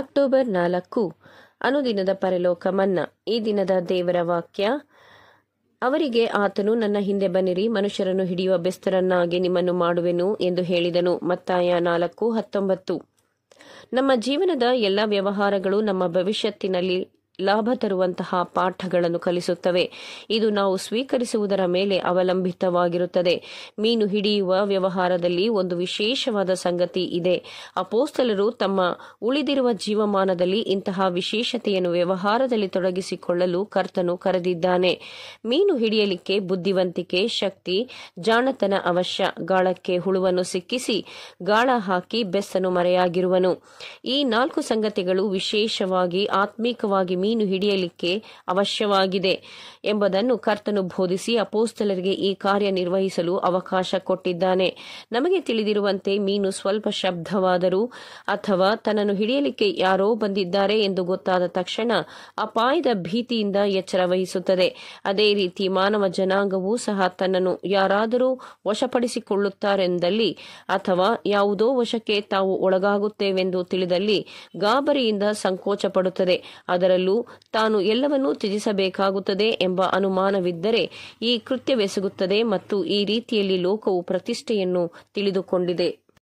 October ನಾಲ್ಕು ಅನುದಿನದ ಪರಲೋಕ ಮನ್ನಾ ಈ ದಿನದ ದೇವರ ವಾಕ್ಯ ಅವರಿಗೆ ಆತನು ನನ್ನ ಹಿಂದೆ ಬನ್ನಿರಿ ಮನುಷ್ಯರನ್ನು ಹಿಡಿಯುವ ಬೆಸ್ತರನ್ನಾಗಿ ನಿಮ್ಮನ್ನು ಮಾಡುವೆನು ಎಂದು ಹೇಳಿದನು ಮತ್ತಾಯ ನಾಲ್ಕು ಹತ್ತೊಂಬತ್ತು ನಮ್ಮ ಜೀವನದ ಎಲ್ಲ ವ್ಯವಹಾರಗಳು ನಮ್ಮ ಭವಿಷ್ಯತ್ತಿನಲ್ಲಿ ಲಾಭ ತರುವಂತಹ ಪಾಠಗಳನ್ನು ಕಲಿಸುತ್ತವೆ ಇದು ನಾವು ಸ್ವೀಕರಿಸುವುದರ ಮೇಲೆ ಅವಲಂಬಿತವಾಗಿರುತ್ತದೆ ಮೀನು ಹಿಡಿಯುವ ವ್ಯವಹಾರದಲ್ಲಿ ಒಂದು ವಿಶೇಷವಾದ ಸಂಗತಿ ಇದೆ ಅಪೋಸ್ತಲರು ತಮ್ಮ ಉಳಿದಿರುವ ಜೀವಮಾನದಲ್ಲಿ ಇಂತಹ ವಿಶೇಷತೆಯನ್ನು ವ್ಯವಹಾರದಲ್ಲಿ ತೊಡಗಿಸಿಕೊಳ್ಳಲು ಕರ್ತನು ಕರೆದಿದ್ದಾನೆ ಮೀನು ಹಿಡಿಯಲಿಕ್ಕೆ ಬುದ್ಧಿವಂತಿಕೆ ಶಕ್ತಿ ಜಾಣತನ ಅವಶ್ಯ ಗಾಳಕ್ಕೆ ಹುಳುವನ್ನು ಸಿಕ್ಕಿಸಿ ಗಾಳ ಹಾಕಿ ಬೆಸ್ಸನ್ನು ಮರೆಯಾಗಿರುವನು ಈ ನಾಲ್ಕು ಸಂಗತಿಗಳು ವಿಶೇಷವಾಗಿ ಆತ್ಮೀಕವಾಗಿ ಮೀನು ಹಿಡಿಯಲಿಕ್ಕೆ ಅವಶ್ಯವಾಗಿದೆ ಎಂಬುದನ್ನು ಕರ್ತನು ಬೋಧಿಸಿ ಅಪೋಸ್ತಲರಿಗೆ ಈ ಕಾರ್ಯ ನಿರ್ವಹಿಸಲು ಅವಕಾಶ ಕೊಟ್ಟಿದ್ದಾನೆ ನಮಗೆ ತಿಳಿದಿರುವಂತೆ ಮೀನು ಸ್ವಲ್ಪ ಶಬ್ದವಾದರೂ ಅಥವಾ ತನ್ನನ್ನು ಹಿಡಿಯಲಿಕ್ಕೆ ಯಾರೋ ಬಂದಿದ್ದಾರೆ ಎಂದು ಗೊತ್ತಾದ ತಕ್ಷಣ ಅಪಾಯದ ಭೀತಿಯಿಂದ ಎಚ್ಚರ ವಹಿಸುತ್ತದೆ ಅದೇ ರೀತಿ ಮಾನವ ಜನಾಂಗವೂ ಸಹ ತನ್ನನ್ನು ಯಾರಾದರೂ ವಶಪಡಿಸಿಕೊಳ್ಳುತ್ತಾರೆಂದಲ್ಲಿ ಅಥವಾ ಯಾವುದೋ ವಶಕ್ಕೆ ತಾವು ಒಳಗಾಗುತ್ತೇವೆಂದು ತಿಳಿದಲ್ಲಿ ಗಾಬರಿಯಿಂದ ಸಂಕೋಚ ಪಡುತ್ತದೆ ಅದರಲ್ಲೂ ತಾನು ಎಲ್ಲವನ್ನೂ ತ್ಯಜಿಸಬೇಕಾಗುತ್ತದೆ ಎಂಬ ಅನುಮಾನವಿದ್ದರೆ ಈ ಕೃತ್ಯವೆಸಗುತ್ತದೆ ಮತ್ತು ಈ ರೀತಿಯಲ್ಲಿ ಲೋಕವು ಪ್ರತಿಷ್ಠೆಯನ್ನು ತಿಳಿದುಕೊಂಡಿದೆ